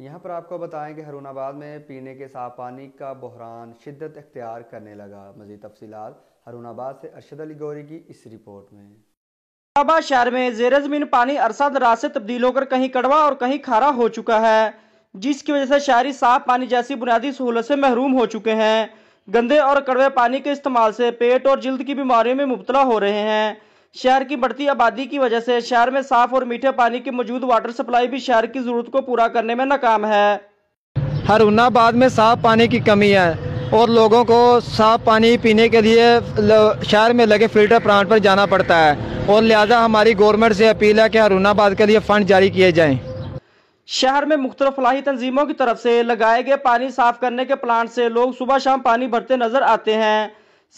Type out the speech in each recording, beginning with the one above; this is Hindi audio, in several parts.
यहाँ पर आपको बताएं कि हरुणाबाद में पीने के साफ पानी का बहरान शिद्दत अख्तियार करने लगा मजीद तफसी हरुणाबाद से अरशद अली गौरी की इस रिपोर्ट में इलाहाबाद शहर में जेर जमीन पानी अरसा दराज से तब्दील होकर कहीं कड़वा और कहीं खारा हो चुका है जिसकी वजह से शहरी साफ पानी जैसी बुनियादी सहूलत से महरूम हो चुके हैं गंदे और कड़वे पानी के इस्तेमाल से पेट और जल्द की बीमारियों में मुबतला हो रहे हैं शहर की बढ़ती आबादी की वजह से शहर में साफ और मीठे पानी की मौजूद वाटर सप्लाई भी शहर की जरूरत को पूरा करने में नाकाम है हरुनाबाद में साफ पानी की कमी है और लोगों को साफ पानी पीने के लिए शहर में लगे फिल्टर प्लांट पर जाना पड़ता है और लिहाजा हमारी गवर्नमेंट से अपील है कि हरुनाबाद के लिए फ़ंड जारी किए जाएं। शहर में मुख्तर फलाही तंजीमों की तरफ से लगाए गए पानी साफ करने के प्लांट से लोग सुबह शाम पानी भरते नजर आते हैं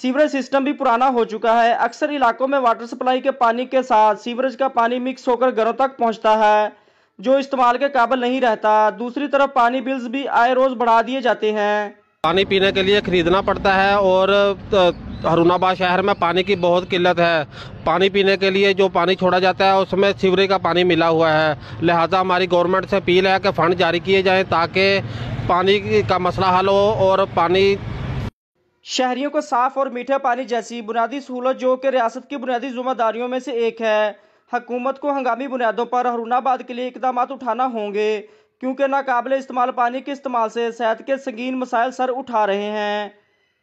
सीवरेज सिस्टम भी पुराना हो चुका है अक्सर इलाकों में वाटर सप्लाई के पानी के साथ सीवरेज का पानी मिक्स होकर घरों तक पहुंचता है जो इस्तेमाल के काबिल नहीं रहता दूसरी तरफ पानी बिल्स भी आए रोज बढ़ा दिए जाते हैं पानी पीने के लिए खरीदना पड़ता है और हरुणाबाद शहर में पानी की बहुत किल्लत है पानी पीने के लिए जो पानी छोड़ा जाता है उसमें सीवरेज का पानी मिला हुआ है लिहाजा हमारी गवर्नमेंट से अपील है कि फ़ंड जारी किए जाएँ ताकि पानी का मसला हल हो और पानी शहरियों को साफ और मीठा पानी जैसी बुनियादी सहूलत जो कि रियासत की बुनियादी जिम्मेदारियों में से एक है हकूमत को हंगामी बुनियादों पर हरूणाबाद के लिए इकदाम उठाना होंगे क्योंकि नाकबिल इस्तेमाल पानी के इस्तेमाल से सेहत के संगीन मसाइल सर उठा रहे हैं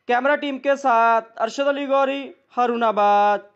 कैमरा टीम के साथ अरशद अली गौरी हरूणाबाद